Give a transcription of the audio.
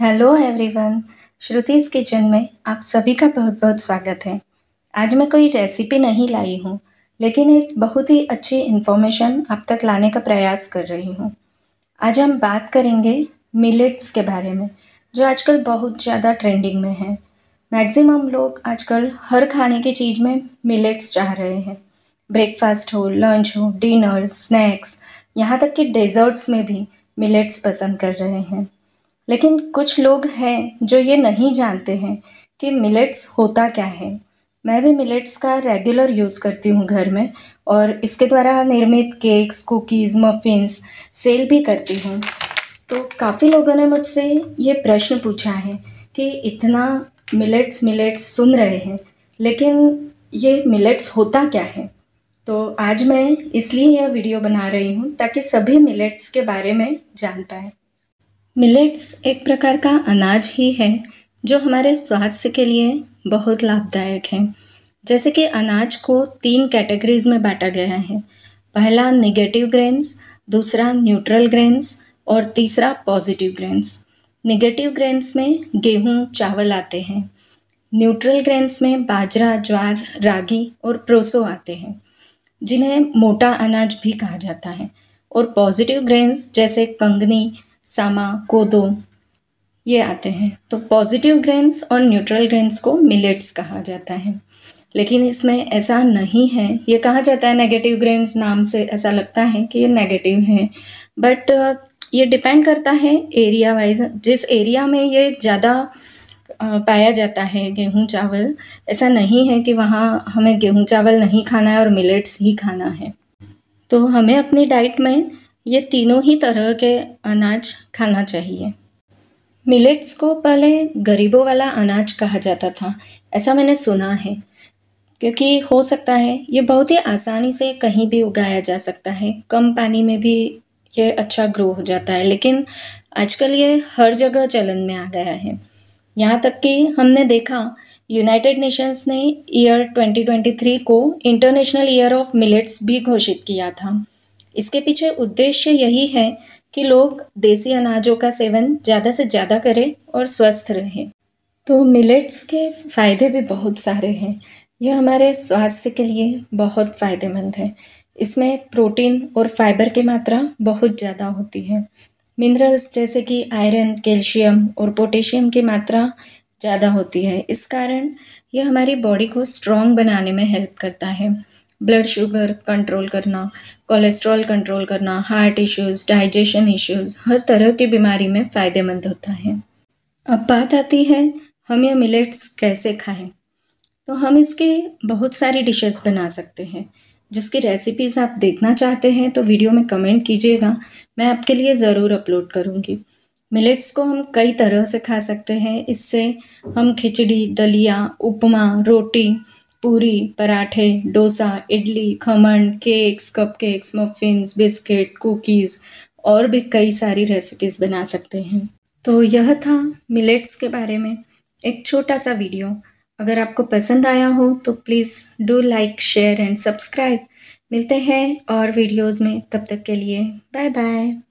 hello everyone श्रुतिज़ kitchen में आप सभी का बहुत बहुत स्वागत है आज मैं कोई रेसिपी नहीं लाई हूँ लेकिन एक बहुत ही अच्छी इन्फॉर्मेशन आप तक लाने का प्रयास कर रही हूँ आज हम बात करेंगे मिलेट्स के बारे में जो आजकल बहुत ज़्यादा ट्रेंडिंग में है मैक्सिमम लोग आजकल हर खाने की चीज़ में मिलेट्स चाह रहे हैं ब्रेकफास्ट हो लंच हो डिनर स्नैक्स यहाँ तक कि डेजर्ट्स में भी मिलेट्स पसंद कर रहे हैं लेकिन कुछ लोग हैं जो ये नहीं जानते हैं कि मिलेट्स होता क्या है मैं भी मिलेट्स का रेगुलर यूज़ करती हूँ घर में और इसके द्वारा निर्मित केक्स कुकीज़ मफिन्स सेल भी करती हूँ तो काफ़ी लोगों ने मुझसे ये प्रश्न पूछा है कि इतना मिलेट्स मिलेट्स सुन रहे हैं लेकिन ये मिलेट्स होता क्या है तो आज मैं इसलिए यह वीडियो बना रही हूँ ताकि सभी मिलेट्स के बारे में जान पाएँ मिलेट्स एक प्रकार का अनाज ही है जो हमारे स्वास्थ्य के लिए बहुत लाभदायक है जैसे कि अनाज को तीन कैटेगरीज में बांटा गया है पहला नेगेटिव ग्रेन्स दूसरा न्यूट्रल ग्रेन्स और तीसरा पॉजिटिव ग्रेन्स नेगेटिव ग्रेन्स में गेहूँ चावल आते हैं न्यूट्रल ग्रेन्स में बाजरा ज्वार रागी और प्रोसो आते हैं जिन्हें मोटा अनाज भी कहा जाता है और पॉजिटिव ग्रेन्स जैसे कंगनी सामा कोदो ये आते हैं तो पॉजिटिव ग्रेन्स और न्यूट्रल ग्रेन्स को मिलेट्स कहा जाता है लेकिन इसमें ऐसा नहीं है ये कहा जाता है नेगेटिव ग्रेन्स नाम से ऐसा लगता है कि ये नेगेटिव है बट ये डिपेंड करता है एरिया वाइज जिस एरिया में ये ज़्यादा पाया जाता है गेहूं चावल ऐसा नहीं है कि वहाँ हमें गेहूं चावल नहीं खाना है और मिलेट्स ही खाना है तो हमें अपनी डाइट में ये तीनों ही तरह के अनाज खाना चाहिए मिलेट्स को पहले गरीबों वाला अनाज कहा जाता था ऐसा मैंने सुना है क्योंकि हो सकता है ये बहुत ही आसानी से कहीं भी उगाया जा सकता है कम पानी में भी ये अच्छा ग्रो हो जाता है लेकिन आजकल ये हर जगह चलन में आ गया है यहाँ तक कि हमने देखा यूनाइटेड नेशंस ने ईयर 2023 को इंटरनेशनल ईयर ऑफ मिलेट्स भी घोषित किया था इसके पीछे उद्देश्य यही है कि लोग देसी अनाजों का सेवन ज़्यादा से ज़्यादा करें और स्वस्थ रहें तो मिलेट्स के फ़ायदे भी बहुत सारे हैं यह हमारे स्वास्थ्य के लिए बहुत फ़ायदेमंद है इसमें प्रोटीन और फाइबर की मात्रा बहुत ज़्यादा होती है मिनरल्स जैसे कि आयरन कैल्शियम और पोटेशियम की मात्रा ज़्यादा होती है इस कारण यह हमारी बॉडी को स्ट्रॉन्ग बनाने में हेल्प करता है ब्लड शुगर कंट्रोल करना कोलेस्ट्रॉल कंट्रोल करना हार्ट इश्यूज़ डाइजेशन इश्यूज़ हर तरह की बीमारी में फ़ायदेमंद होता है अब बात आती है हम ये मिलेट्स कैसे खाएं तो हम इसके बहुत सारी डिशेस बना सकते हैं जिसकी रेसिपीज़ आप देखना चाहते हैं तो वीडियो में कमेंट कीजिएगा मैं आपके लिए ज़रूर अपलोड करूँगी मिलेट्स को हम कई तरह से खा सकते हैं इससे हम खिचड़ी दलिया उपमा रोटी पूरी पराठे dosa idli khaman cakes cupcakes muffins biscuit cookies और भी कई सारी रेसिपीज़ बना सकते हैं तो यह था मिलेट्स के बारे में एक छोटा सा वीडियो अगर आपको पसंद आया हो तो please do like share and subscribe मिलते हैं और वीडियोज़ में तब तक के लिए बाय बाय